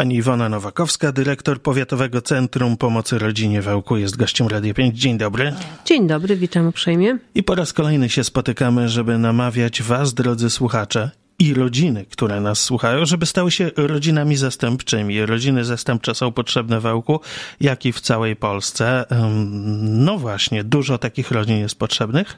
Pani Iwona Nowakowska, dyrektor Powiatowego Centrum Pomocy Rodzinie w Wałku jest gościem Radio 5. Dzień dobry. Dzień dobry, witam uprzejmie. I po raz kolejny się spotykamy, żeby namawiać Was, drodzy słuchacze, i rodziny, które nas słuchają, żeby stały się rodzinami zastępczymi. Rodziny zastępcze są potrzebne w Ełku, jak i w całej Polsce. No właśnie, dużo takich rodzin jest potrzebnych?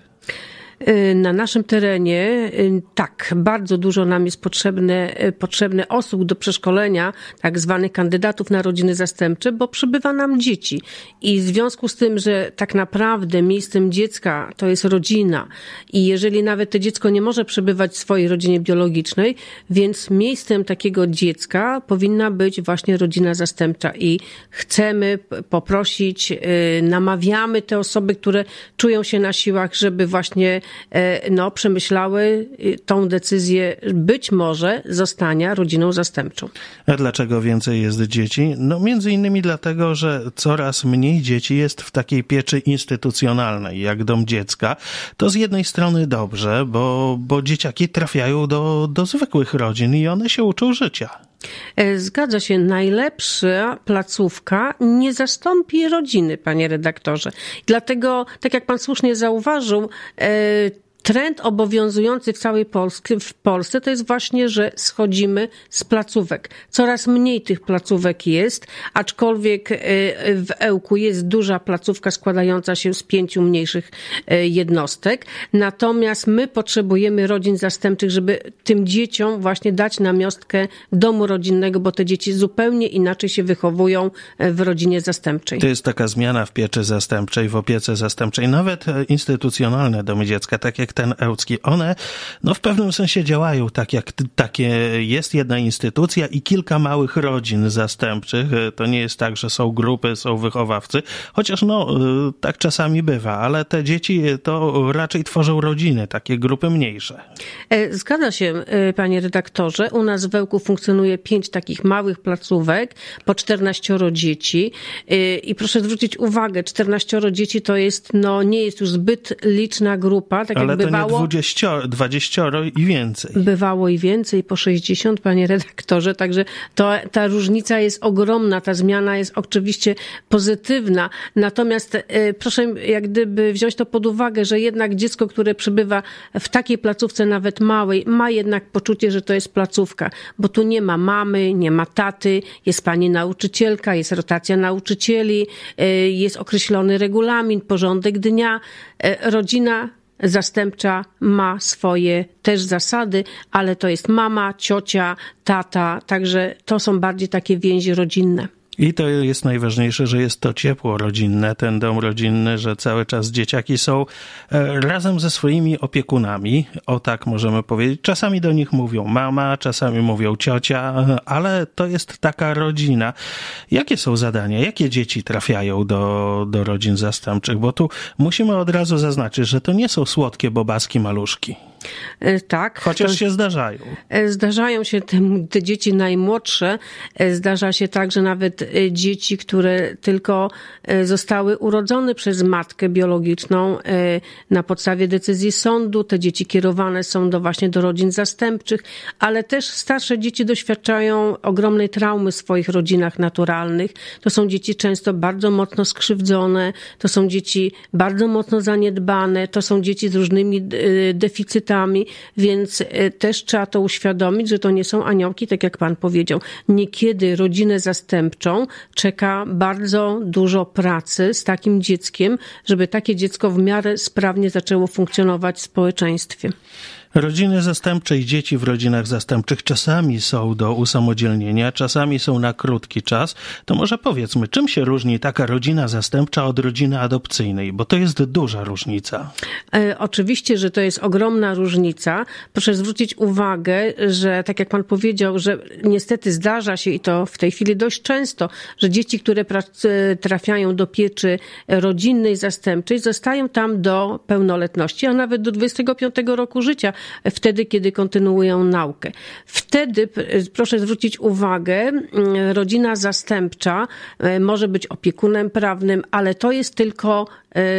Y, na naszym terenie y, tak, bardzo dużo nam jest potrzebne, y, potrzebne osób do przeszkolenia tak zwanych kandydatów na rodziny zastępcze, bo przybywa nam dzieci. I w związku z tym, że tak naprawdę miejscem dziecka to jest rodzina i jeżeli nawet to dziecko nie może przebywać w swojej rodzinie biologicznej, więc miejscem takiego dziecka powinna być właśnie rodzina zastępcza i chcemy poprosić, namawiamy te osoby, które czują się na siłach, żeby właśnie E, no, przemyślały y, tą decyzję być może zostania rodziną zastępczą. A dlaczego więcej jest dzieci? No między innymi dlatego, że coraz mniej dzieci jest w takiej pieczy instytucjonalnej jak dom dziecka. To z jednej strony dobrze, bo, bo dzieciaki trafiają do, do zwykłych rodzin i one się uczą życia. E, zgadza się, najlepsza placówka nie zastąpi rodziny, panie redaktorze. Dlatego, tak jak pan słusznie zauważył, e, trend obowiązujący w całej Polsce, w Polsce to jest właśnie, że schodzimy z placówek. Coraz mniej tych placówek jest, aczkolwiek e, e, w Ełku jest duża placówka składająca się z pięciu mniejszych e, jednostek. Natomiast my potrzebujemy rodzin zastępczych, żeby tym dzieciom właśnie dać namiostkę domu rodzinnego, bo te dzieci zupełnie inaczej się wychowują w rodzinie zastępczej. To jest taka zmiana w pieczy zastępczej, w opiece zastępczej, nawet instytucjonalne domy dziecka, tak jak ten Eucki. One no, w pewnym sensie działają tak, jak takie jest jedna instytucja i kilka małych rodzin zastępczych. E, to nie jest tak, że są grupy, są wychowawcy, chociaż no, e, tak czasami bywa, ale te dzieci e, to raczej tworzą rodziny, takie grupy mniejsze. Zgadza się, panie redaktorze. U nas w Wełku funkcjonuje pięć takich małych placówek, po 14 dzieci. I proszę zwrócić uwagę, 14 dzieci to jest, no, nie jest już zbyt liczna grupa, tak ale jakby bywało, to nie 20, 20 i więcej. Bywało i więcej, po 60, panie redaktorze, także to, ta różnica jest ogromna, ta zmiana jest oczywiście pozytywna, natomiast y, proszę jak gdyby wziąć to pod uwagę, że jednak dziecko, które przybywa w takiej placówce nawet małej, ma jednak poczucie, że to jest placówka, bo tu nie ma mamy, nie ma taty, jest pani nauczycielka, jest rotacja nauczycieli, y, jest określony regulamin, porządek dnia, e, rodzina zastępcza ma swoje też zasady, ale to jest mama, ciocia, tata, także to są bardziej takie więzi rodzinne. I to jest najważniejsze, że jest to ciepło rodzinne, ten dom rodzinny, że cały czas dzieciaki są e, razem ze swoimi opiekunami, o tak możemy powiedzieć. Czasami do nich mówią mama, czasami mówią ciocia, ale to jest taka rodzina. Jakie są zadania? Jakie dzieci trafiają do, do rodzin zastępczych? Bo tu musimy od razu zaznaczyć, że to nie są słodkie bobaski maluszki. E, tak. Chociaż to, się zdarzają. E, zdarzają się te, te, dzieci najmłodsze. E, zdarza się także nawet dzieci, które tylko zostały urodzone przez matkę biologiczną na podstawie decyzji sądu. Te dzieci kierowane są do właśnie do rodzin zastępczych, ale też starsze dzieci doświadczają ogromnej traumy w swoich rodzinach naturalnych. To są dzieci często bardzo mocno skrzywdzone, to są dzieci bardzo mocno zaniedbane, to są dzieci z różnymi deficytami kobietami, więc e, też trzeba to uświadomić, że to nie są aniołki, tak jak pan powiedział. Niekiedy rodzinę zastępczą czeka bardzo dużo pracy z takim dzieckiem, żeby takie dziecko w miarę sprawnie zaczęło funkcjonować w społeczeństwie. Rodziny zastępcze i dzieci w rodzinach zastępczych czasami są do usamodzielnienia, czasami są na krótki czas. To może powiedzmy, czym się różni taka rodzina zastępcza od rodziny adopcyjnej, bo to jest duża różnica. E, oczywiście, że to jest ogromna różnica. Proszę zwrócić uwagę, że tak jak pan powiedział, że niestety zdarza się i to w tej chwili dość często, że dzieci, które trafiają do pieczy rodzinnej zastępczej, zostają tam do pełnoletności, a nawet do 25 roku życia wtedy, kiedy kontynuują naukę. Wtedy, proszę zwrócić uwagę, rodzina zastępcza e, może być opiekunem prawnym, ale to jest tylko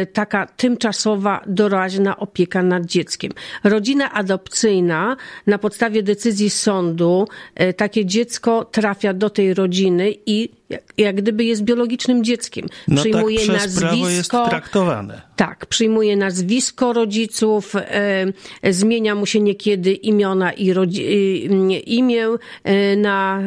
Y, taka tymczasowa, doraźna opieka nad dzieckiem. Rodzina adopcyjna na podstawie decyzji sądu y, takie dziecko trafia do tej rodziny i jak, gdyby jest biologicznym dzieckiem. No tak przyjmuje tak przez nazwisko, prawo jest traktowane. Tak, przyjmuje nazwisko rodziców, e, zmienia mu się niekiedy imiona i rodzi, e, imię e, na,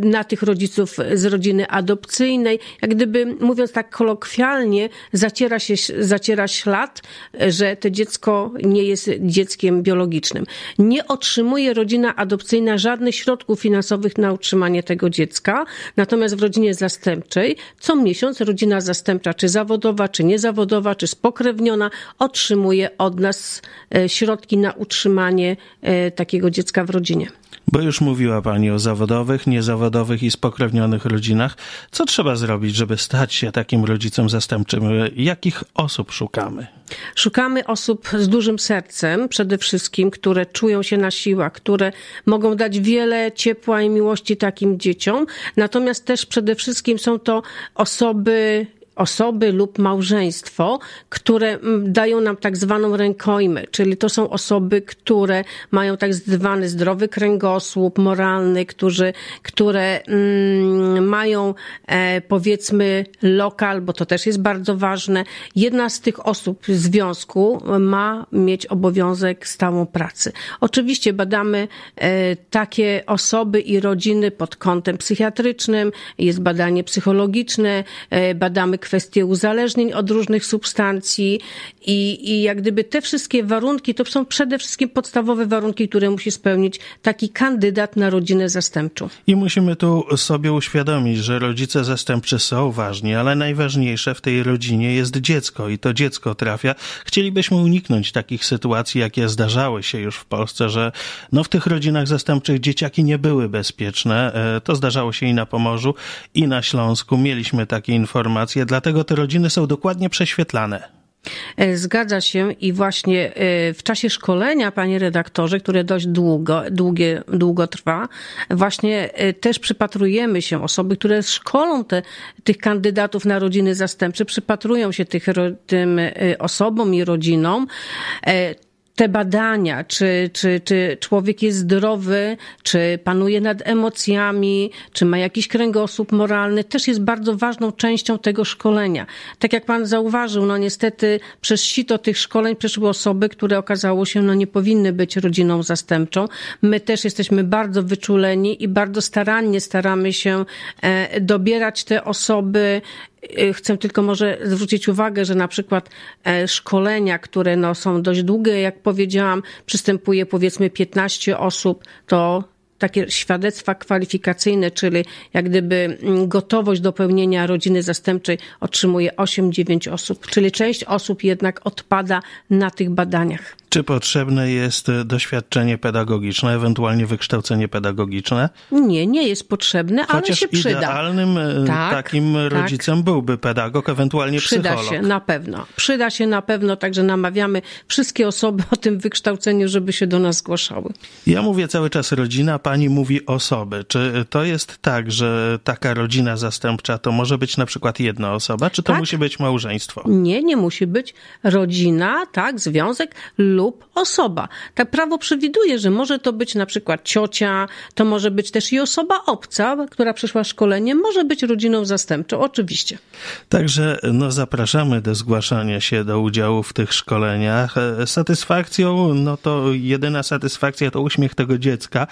na tych rodziców z rodziny adopcyjnej. Jak gdyby, mówiąc tak kolokwialnie, zaciera się, zaciera ślad, e, że to dziecko nie jest dzieckiem biologicznym. Nie otrzymuje rodzina adopcyjna żadnych środków finansowych na utrzymanie tego dziecka, natomiast w rodzinie zastępczej co miesiąc rodzina zastępcza, czy zawodowa, czy niezawodowa, czy spokrewniona, otrzymuje od nas e, środki na utrzymanie e, takiego dziecka w rodzinie. Bo już mówiła Pani o zawodowych, niezawodowych i spokrewnionych rodzinach. Co trzeba zrobić, żeby stać się takim rodzicem zastępczym? Jakich osób szukamy? Szukamy osób z dużym sercem, przede wszystkim, które czują się na siłach, które mogą dać wiele ciepła i miłości takim dzieciom. Natomiast też przede wszystkim są to osoby osoby lub małżeństwo, które mm, dają nam tak zwaną rękojmę, czyli to są osoby, które mają tak zwany zdrowy kręgosłup moralny, którzy, które mm, mają e, powiedzmy lokal, bo to też jest bardzo ważne. Jedna z tych osób w związku ma mieć obowiązek stałą pracy. Oczywiście badamy e, takie osoby i rodziny pod kątem psychiatrycznym, jest badanie psychologiczne, e, badamy kwestie kwestie uzależnień od różnych substancji i, i jak gdyby te wszystkie warunki to są przede wszystkim podstawowe warunki, które musi spełnić taki kandydat na rodzinę zastępczą. I musimy tu sobie uświadomić, że rodzice zastępczy są ważni, ale najważniejsze w tej rodzinie jest dziecko i to dziecko trafia. Chcielibyśmy uniknąć takich sytuacji, jakie zdarzały się już w Polsce, że no w tych rodzinach zastępczych dzieciaki nie były bezpieczne. E, to zdarzało się i na Pomorzu, i na Śląsku. Mieliśmy takie informacje, dlatego te rodziny są dokładnie prześwietlane. E, zgadza się i właśnie e, w czasie szkolenia, panie redaktorze, które dość długo, długie, długo trwa, właśnie e, też przypatrujemy się osoby, które szkolą te, tych kandydatów na rodziny zastępcze, przypatrują się tych, tym osobom i rodzinom te badania, czy, czy, czy człowiek jest zdrowy, czy panuje nad emocjami, czy ma jakiś kręgosłup moralny, też jest bardzo ważną częścią tego szkolenia. Tak jak pan zauważył, no niestety przez sito tych szkoleń przeszły osoby, które okazało się, no nie powinny być rodziną zastępczą. My też jesteśmy bardzo wyczuleni i bardzo starannie staramy się e, dobierać te osoby, Y, chcę tylko może zwrócić uwagę, że na przykład e, szkolenia, które no są dość długie, jak powiedziałam, przystępuje powiedzmy 15 osób, to takie świadectwa kwalifikacyjne, czyli jak gdyby mm, gotowość do pełnienia rodziny zastępczej otrzymuje 8-9 osób, czyli część osób jednak odpada na tych badaniach. Czy potrzebne jest doświadczenie pedagogiczne, ewentualnie wykształcenie pedagogiczne? Nie, nie jest potrzebne, Chociaż ale się przyda. idealnym e, tak, takim tak. rodzicem byłby pedagog, ewentualnie przyda psycholog. Przyda się, na pewno. Przyda się na pewno, także namawiamy wszystkie osoby o tym wykształceniu, żeby się do nas zgłaszały. Ja mówię cały czas rodzina, pani mówi osoby. Czy to jest tak, że taka rodzina zastępcza to może być na przykład jedna osoba, czy to tak? musi być małżeństwo? Nie, nie musi być. Rodzina, tak, związek lub lub osoba. Tak prawo przewiduje, że może to być na przykład ciocia, to może być też i osoba obca, która przeszła szkolenie, może być rodziną zastępczą, oczywiście. Także no, zapraszamy do zgłaszania się do udziału w tych szkoleniach. E, satysfakcją, no to jedyna satysfakcja to uśmiech tego dziecka.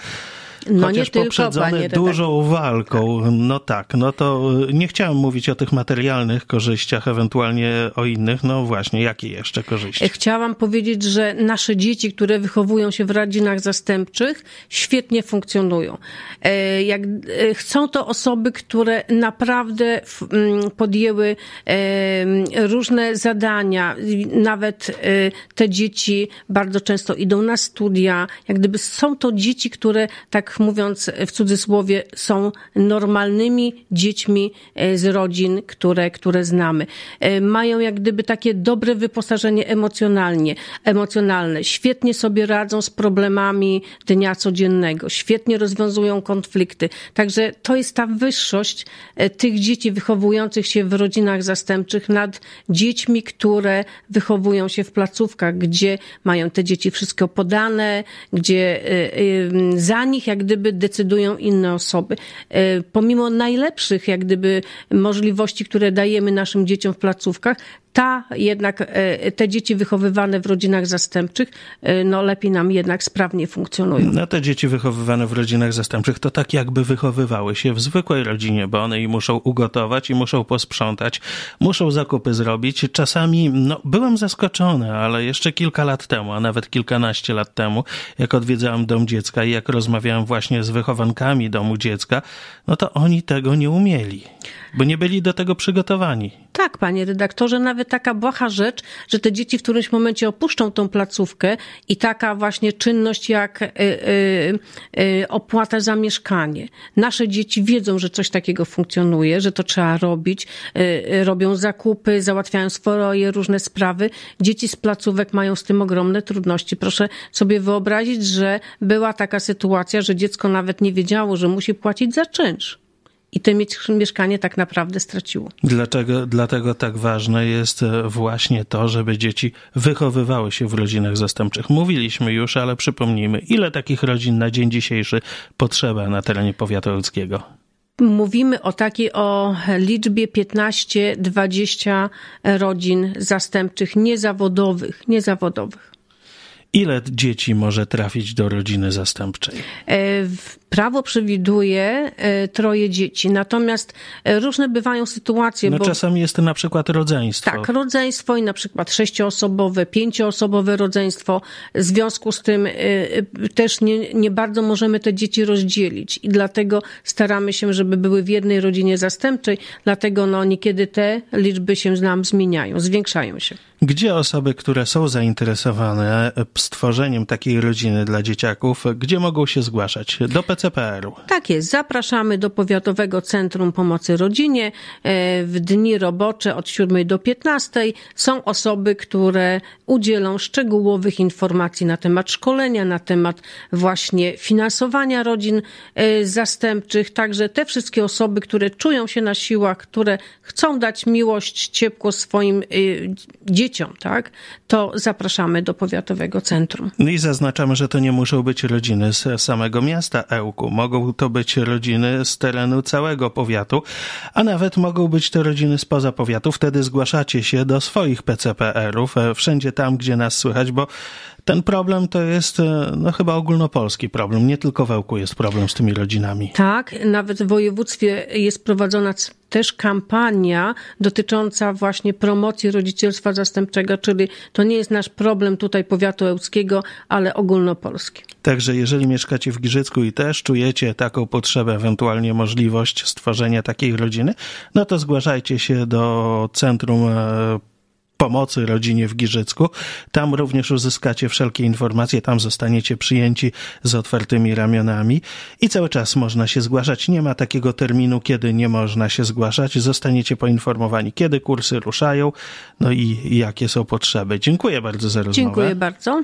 No chociaż nie poprzedzony tylko, dużą walką. No tak, no to y, nie chciałem mówić o tych materialnych korzyściach, ewentualnie o innych. No właśnie, jakie jeszcze korzyści? E, chciałam powiedzieć, że nasze dzieci, które wychowują się w rodzinach zastępczych, świetnie funkcjonują. E, jak, są e, to osoby, które naprawdę mm, podjęły różne zadania. Nawet te dzieci bardzo często idą na studia. Jak gdyby są to dzieci, które tak tak mówiąc w cudzysłowie, są normalnymi dziećmi e, z rodzin, które, które znamy. E, mają jak gdyby takie dobre wyposażenie emocjonalnie, emocjonalne. Świetnie sobie radzą z problemami dnia codziennego. Świetnie rozwiązują konflikty. Także to jest ta wyższość e, tych dzieci wychowujących się w rodzinach zastępczych nad dziećmi, które wychowują się w placówkach, gdzie mają te dzieci wszystko podane, gdzie za nich jak gdyby decydują inne osoby. E, pomimo najlepszych jak gdyby możliwości, które dajemy naszym dzieciom w placówkach, ta jednak, e, te dzieci wychowywane w rodzinach zastępczych, e, no lepiej nam jednak sprawnie funkcjonują. No te dzieci wychowywane w rodzinach zastępczych to tak jakby wychowywały się w zwykłej rodzinie, bo one i muszą ugotować, i muszą posprzątać, muszą zakupy zrobić. Czasami, no byłem zaskoczony, ale jeszcze kilka lat temu, a nawet kilkanaście lat temu, jak odwiedzałem dom dziecka i jak rozmawiałem właśnie z wychowankami domu dziecka, no to oni tego nie umieli, bo nie byli do tego przygotowani tak, panie redaktorze, nawet taka błaha rzecz, że te dzieci w którymś momencie opuszczą tą placówkę i taka właśnie czynność jak y, y, y, opłata za mieszkanie. Nasze dzieci wiedzą, że coś takiego funkcjonuje, że to trzeba robić, y, y, robią zakupy, załatwiają swoje różne sprawy. Dzieci z placówek mają z tym ogromne trudności. Proszę sobie wyobrazić, że była taka sytuacja, że dziecko nawet nie wiedziało, że musi płacić za czynsz i to mieszkanie tak naprawdę straciło. Dlaczego, dlatego tak ważne jest e, właśnie to, żeby dzieci wychowywały się w rodzinach zastępczych. Mówiliśmy już, ale przypomnijmy, ile takich rodzin na dzień dzisiejszy potrzeba na terenie powiatu ludzkiego? Mówimy o takiej o liczbie 15-20 rodzin zastępczych niezawodowych, niezawodowych. Ile dzieci może trafić do rodziny zastępczej? E, prawo przewiduje e, troje dzieci, natomiast e, różne bywają sytuacje. No bo... Czasami jest to na przykład rodzeństwo. Tak, rodzeństwo i na przykład sześcioosobowe, pięcioosobowe rodzeństwo. W związku z tym też nie, nie bardzo możemy te dzieci rozdzielić i dlatego staramy się, żeby były w jednej rodzinie zastępczej, dlatego no, niekiedy te liczby się nam zmieniają, zwiększają się. Gdzie osoby, które są zainteresowane stworzeniem takiej rodziny dla dzieciaków, gdzie mogą się zgłaszać? Do PCPR-u. Tak jest. Zapraszamy do Powiatowego Centrum Pomocy Rodzinie. E, w dni robocze od 7 do 15 są osoby, które udzielą szczegółowych informacji na temat szkolenia, na temat właśnie finansowania rodzin e, zastępczych. Także te wszystkie osoby, które czują się na siłach, które chcą dać miłość, ciepło swoim e, dzieciom, dzieciom, tak, to zapraszamy do powiatowego centrum. No I zaznaczamy, że to nie muszą być rodziny z samego miasta Ełku. Mogą to być rodziny z terenu całego powiatu, a nawet mogą być to rodziny spoza powiatu. Wtedy zgłaszacie się do swoich PCPR-ów, e, wszędzie tam, gdzie nas słychać, bo ten problem to jest e, no, chyba ogólnopolski problem. Nie tylko w Ełku jest problem z tymi rodzinami. Tak, nawet w województwie jest prowadzona też kampania dotycząca właśnie promocji rodzicielstwa zastępczego, czyli to nie jest nasz problem tutaj powiatu ełckiego, ale ogólnopolski. Także jeżeli mieszkacie w Giżycku i też czujecie taką potrzebę, ewentualnie możliwość stworzenia takiej rodziny, no to zgłaszajcie się do Centrum e, pomocy rodzinie w Giżycku. Tam również uzyskacie wszelkie informacje, tam zostaniecie przyjęci z otwartymi ramionami i cały czas można się zgłaszać. Nie ma takiego terminu, kiedy nie można się zgłaszać. Zostaniecie poinformowani, kiedy kursy ruszają, no i jakie są potrzeby. Dziękuję bardzo za rozmowę. Dziękuję bardzo.